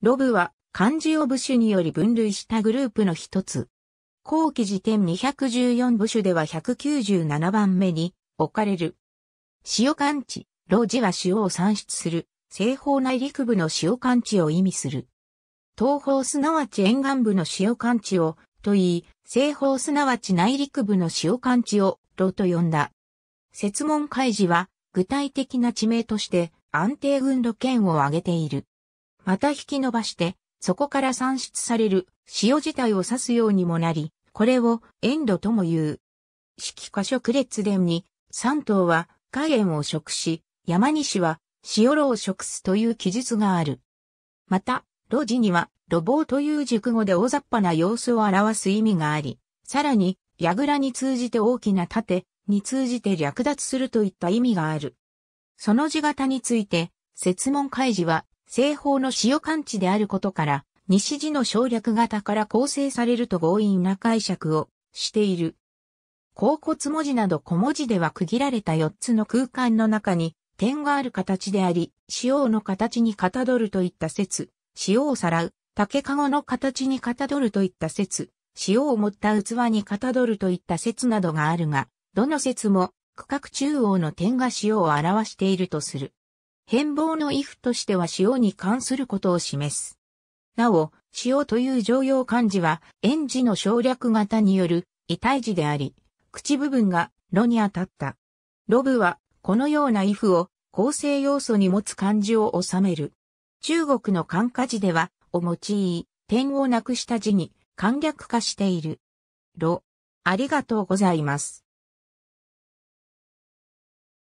ロブは漢字を部首により分類したグループの一つ。後期時点214部首では197番目に置かれる。塩漢字、ロ字は塩を産出する、西方内陸部の塩漢字を意味する。東方すなわち沿岸部の塩漢字を、と言い、西方すなわち内陸部の塩漢字を、ロと呼んだ。説問開示は、具体的な地名として、安定軍路圏を挙げている。また引き伸ばして、そこから産出される塩自体を指すようにもなり、これをエンドとも言う。四季箇化食列伝に、三頭は海塩を食し、山西は塩炉を食すという記述がある。また、路地には、路棒という熟語で大雑把な様子を表す意味があり、さらに、倉に通じて大きな盾に通じて略奪するといった意味がある。その字型について、説問開示は、西方の塩感知であることから、西地の省略型から構成されると強引な解釈をしている。甲骨文字など小文字では区切られた4つの空間の中に点がある形であり、塩の形にかたどるといった説、塩をさらう、竹かごの形にかたどるといった説、塩を盛った器にかたどるといった説などがあるが、どの説も区画中央の点が塩を表しているとする。変貌の if としては塩に関することを示す。なお、塩という常用漢字は、園児の省略型による、異体字であり、口部分が、炉に当たった。ロブは、このような if を、構成要素に持つ漢字を収める。中国の漢化字では、を用い、点をなくした字に、簡略化している。炉。ありがとうございます。